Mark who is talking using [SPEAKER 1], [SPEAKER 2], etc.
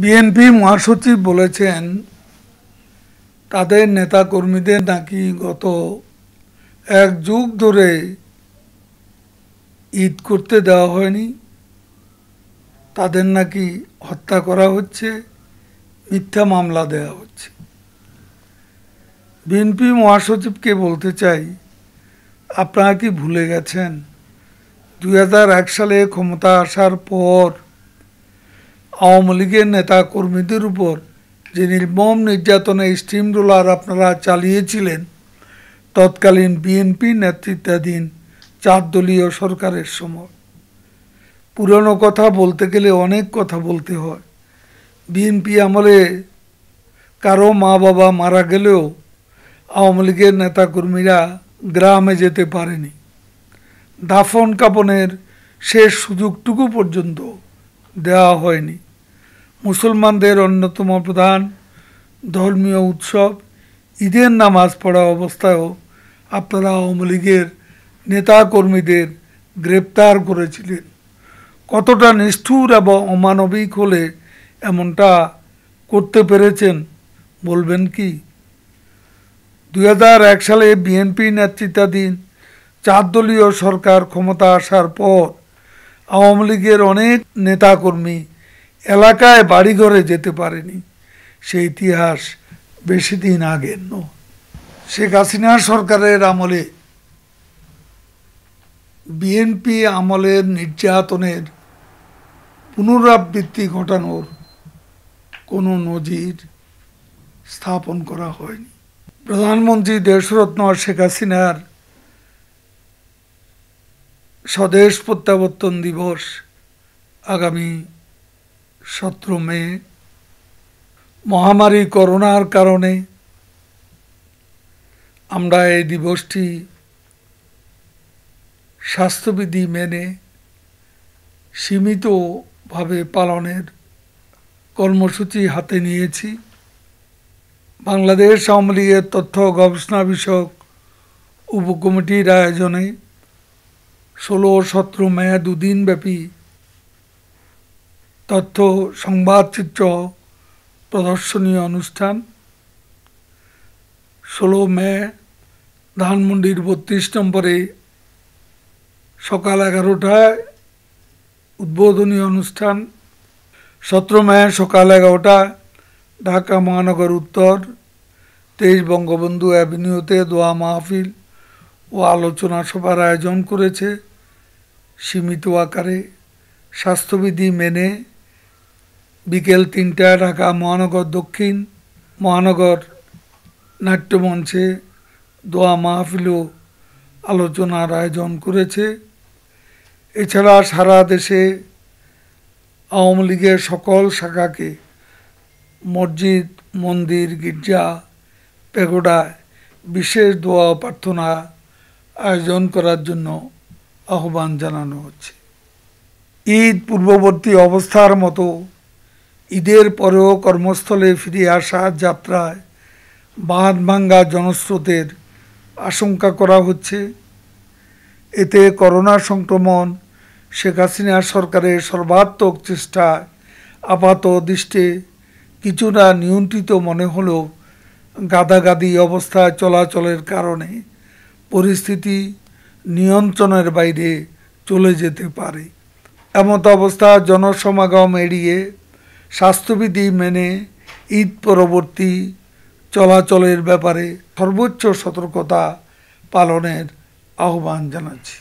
[SPEAKER 1] BNP মহাসচিব বলেছেন তাদের নেতা কর্মীদের নাকি গত এক যুগ ধরে ঈদ করতে দেওয়া হয়নি তাদের নাকি হত্যা করা হচ্ছে মিথ্যা মামলা দেওয়া হচ্ছে বিএনপি মহাসচিবকে বলতে চাই আপনারা কি ভুলে গেছেন দু সালে ক্ষমতা আসার পর আওয়ামী লীগের নেতা কর্মীদের উপর যে নির্মম নির্যাতনে স্টিম রোলার আপনারা চালিয়েছিলেন তৎকালীন বিএনপি নেতৃত্বাধীন চার দলীয় সরকারের সময় পুরনো কথা বলতে গেলে অনেক কথা বলতে হয় বিএনপি আমলে কারো মা বাবা মারা গেলেও আওয়ামী লীগের নেতাকর্মীরা গ্রামে যেতে পারেনি দাফন কাপনের শেষ সুযোগটুকু পর্যন্ত দেওয়া হয়নি মুসলমানদের অন্যতম প্রধান ধর্মীয় উৎসব ঈদের নামাজ পড়া অবস্থায়ও আপনারা আওয়ামী লীগের নেতাকর্মীদের গ্রেপ্তার করেছিলেন কতটা নিষ্ঠুর এবং অমানবিক হলে এমনটা করতে পেরেছেন বলবেন কি দুই সালে বিএনপি নেতৃত্বাধীন চারদলীয় সরকার ক্ষমতা আসার পর আওয়ামী লীগের অনেক নেতাকর্মী এলাকায় বাড়িঘরে যেতে পারেনি সেই ইতিহাস বেশি দিন আগের ন শেখ হাসিনা সরকারের আমলে বিএনপি আমলের নির্যাতনের পুনরাবৃত্তি ঘটানোর কোনো নজির স্থাপন করা হয়নি প্রধানমন্ত্রী দেশরত্ন শেখ হাসিনার স্বদেশ প্রত্যাবর্তন দিবস আগামী সতেরো মে মহামারী করোনার কারণে আমরা এই দিবসটি স্বাস্থ্যবিধি মেনে সীমিতভাবে পালনের কর্মসূচি হাতে নিয়েছি বাংলাদেশ আওয়ামী লীগের তথ্য গবেষণা বিষয়ক উপকমিটির আয়োজনে ষোলো সতেরো মে দুদিনব্যাপী তথ্য সংবাদচিত্র প্রদর্শনী অনুষ্ঠান ষোলো মে ধানমন্ডির বত্রিশ নম্বরে সকাল এগারোটায় উদ্বোধনী অনুষ্ঠান সতেরো মে সকাল এগারোটা ঢাকা মহানগর উত্তর তেইশ বঙ্গবন্ধু অ্যাভিনিউতে দোয়া মাহফিল ও আলোচনা সভার আয়োজন করেছে সীমিত আকারে স্বাস্থ্যবিধি মেনে বিকেল তিনটা ঢাকা মহানগর দক্ষিণ মহানগর নাট্যমঞ্চে দোয়া মাহফিল আলোচনার আয়োজন করেছে এছাড়া সারা দেশে আওয়ামী লীগের সকল শাখাকে মসজিদ মন্দির গির্জা পেগোডায় বিশেষ দোয়া প্রার্থনা আয়োজন করার জন্য আহ্বান জানানো হচ্ছে ঈদ পূর্ববর্তী অবস্থার মতো ঈদের পরেও কর্মস্থলে ফিরে আসার যাত্রায় বাঁধ ভাঙ্গা জনস্রোতের আশঙ্কা করা হচ্ছে এতে করোনা সংক্রমণ শেখ হাসিনা সরকারের সর্বাত্মক চেষ্টায় আপাত দৃষ্টে কিছুটা নিয়ন্ত্রিত মনে হলেও গাদাগাদি অবস্থায় চলাচলের কারণে পরিস্থিতি নিয়ন্ত্রণের বাইরে চলে যেতে পারে এমত অবস্থা জনসমাগম এড়িয়ে স্বাস্থ্যবিধি মেনে ঈদ পরবর্তী চলাচলের ব্যাপারে সর্বোচ্চ সতর্কতা পালনের আহ্বান জানাচ্ছি